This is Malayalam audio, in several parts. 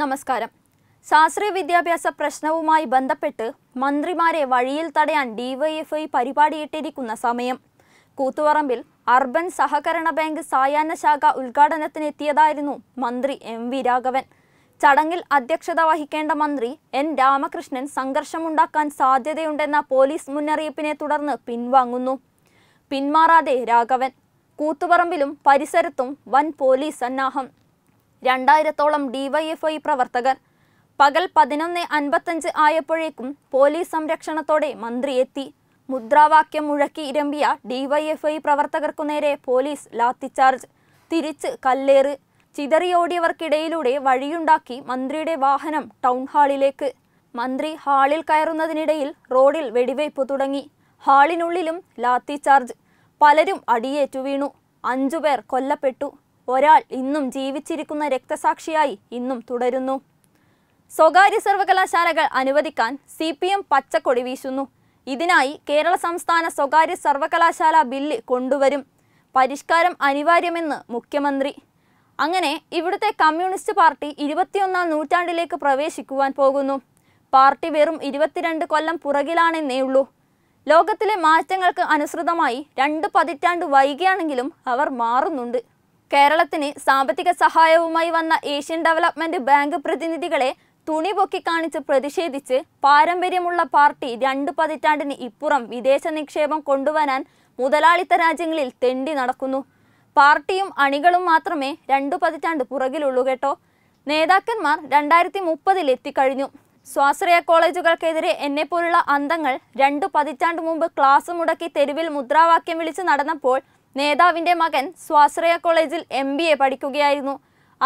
നമസ്കാരം ശാസ്ത്രീയ വിദ്യാഭ്യാസ പ്രശ്നവുമായി ബന്ധപ്പെട്ട് മന്ത്രിമാരെ വഴിയിൽ തടയാൻ ഡിവൈഎഫ്ഐ പരിപാടിയിട്ടിരിക്കുന്ന സമയം കൂത്തുപറമ്പിൽ അർബൻ സഹകരണ ബാങ്ക് സായാഹ്ന ശാഖ ഉദ്ഘാടനത്തിനെത്തിയതായിരുന്നു മന്ത്രി എം വി രാഘവൻ ചടങ്ങിൽ അധ്യക്ഷത വഹിക്കേണ്ട മന്ത്രി എൻ രാമകൃഷ്ണൻ സംഘർഷമുണ്ടാക്കാൻ സാധ്യതയുണ്ടെന്ന പോലീസ് മുന്നറിയിപ്പിനെ തുടർന്ന് പിൻവാങ്ങുന്നു പിന്മാറാതെ രാഘവൻ കൂത്തുപറമ്പിലും പരിസരത്തും വൻ പോലീസ് സന്നാഹം രണ്ടായിരത്തോളം ഡിവൈഎഫ്ഐ പ്രവർത്തകർ പകൽ പതിനൊന്ന് അൻപത്തഞ്ച് ആയപ്പോഴേക്കും പോലീസ് സംരക്ഷണത്തോടെ മന്ത്രി എത്തി മുദ്രാവാക്യം മുഴക്കി ഇരമ്പിയ ഡിവൈഎഫ്ഐ പ്രവർത്തകർക്കു നേരെ പോലീസ് ലാത്തിച്ചാർജ് തിരിച്ച് കല്ലേറ് ചിതറിയോടിയവർക്കിടയിലൂടെ വഴിയുണ്ടാക്കി മന്ത്രിയുടെ വാഹനം ടൗൺ ഹാളിലേക്ക് മന്ത്രി ഹാളിൽ കയറുന്നതിനിടയിൽ റോഡിൽ വെടിവയ്പ് തുടങ്ങി ഹാളിനുള്ളിലും ലാത്തിച്ചാർജ് പലരും അടിയേറ്റു വീണു അഞ്ചുപേർ കൊല്ലപ്പെട്ടു ഒരാൾ ഇന്നും ജീവിച്ചിരിക്കുന്ന രക്തസാക്ഷിയായി ഇന്നും തുടരുന്നു സ്വകാര്യ സർവകലാശാലകൾ അനുവദിക്കാൻ സി പി എം പച്ചക്കൊടി വീശുന്നു ഇതിനായി കേരള സംസ്ഥാന സ്വകാര്യ സർവകലാശാല ബില്ല് കൊണ്ടുവരും പരിഷ്കാരം അനിവാര്യമെന്ന് മുഖ്യമന്ത്രി അങ്ങനെ ഇവിടുത്തെ കമ്മ്യൂണിസ്റ്റ് പാർട്ടി ഇരുപത്തിയൊന്നാം നൂറ്റാണ്ടിലേക്ക് പ്രവേശിക്കുവാൻ പോകുന്നു പാർട്ടി വെറും ഇരുപത്തിരണ്ട് കൊല്ലം പുറകിലാണെന്നേ ഉള്ളൂ ലോകത്തിലെ മാറ്റങ്ങൾക്ക് അനുസൃതമായി രണ്ട് പതിറ്റാണ്ട് വൈകിയാണെങ്കിലും അവർ മാറുന്നുണ്ട് കേരളത്തിന് സാമ്പത്തിക സഹായവുമായി വന്ന ഏഷ്യൻ ഡെവലപ്മെന്റ് ബാങ്ക് പ്രതിനിധികളെ തുണി പൊക്കി കാണിച്ച് പ്രതിഷേധിച്ച് പാരമ്പര്യമുള്ള പാർട്ടി രണ്ടു പതിറ്റാണ്ടിന് ഇപ്പുറം വിദേശ നിക്ഷേപം കൊണ്ടുവരാൻ മുതലാളിത്ത രാജ്യങ്ങളിൽ തെണ്ടി നടക്കുന്നു പാർട്ടിയും അണികളും മാത്രമേ രണ്ടു പതിറ്റാണ്ട് പുറകിലുള്ളൂ കേട്ടോ നേതാക്കന്മാർ രണ്ടായിരത്തി മുപ്പതിൽ എത്തിക്കഴിഞ്ഞു സ്വാശ്രയ കോളേജുകൾക്കെതിരെ പോലുള്ള അന്തങ്ങൾ രണ്ടു പതിറ്റാണ്ട് മുമ്പ് ക്ലാസ് മുടക്കി തെരുവിൽ മുദ്രാവാക്യം വിളിച്ച് നടന്നപ്പോൾ നേതാവിൻ്റെ മകൻ സ്വാശ്രയ കോളേജിൽ എം ബി എ പഠിക്കുകയായിരുന്നു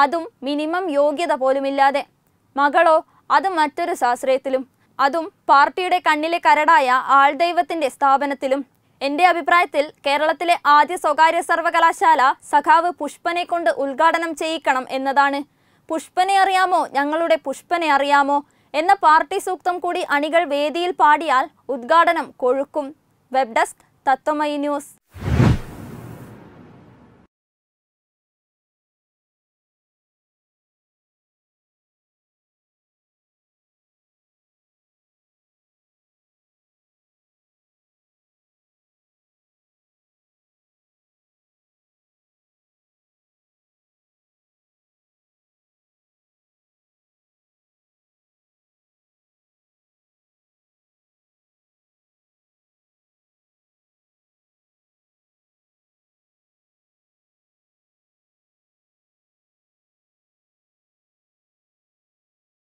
അതും മിനിമം യോഗ്യത പോലുമില്ലാതെ മകളോ അത് മറ്റൊരു സ്വാശ്രയത്തിലും അതും പാർട്ടിയുടെ കണ്ണിലെ കരടായ ആൾദൈവത്തിൻ്റെ സ്ഥാപനത്തിലും എൻ്റെ അഭിപ്രായത്തിൽ കേരളത്തിലെ ആദ്യ സ്വകാര്യ സർവകലാശാല സഖാവ് പുഷ്പനെ കൊണ്ട് ഉദ്ഘാടനം ചെയ്യിക്കണം എന്നതാണ് പുഷ്പനെ അറിയാമോ ഞങ്ങളുടെ പുഷ്പനെ അറിയാമോ എന്ന പാർട്ടി സൂക്തം കൂടി അണികൾ വേദിയിൽ പാടിയാൽ ഉദ്ഘാടനം കൊഴുക്കും വെബ് ഡെസ്ക് തത്വമയി ന്യൂസ്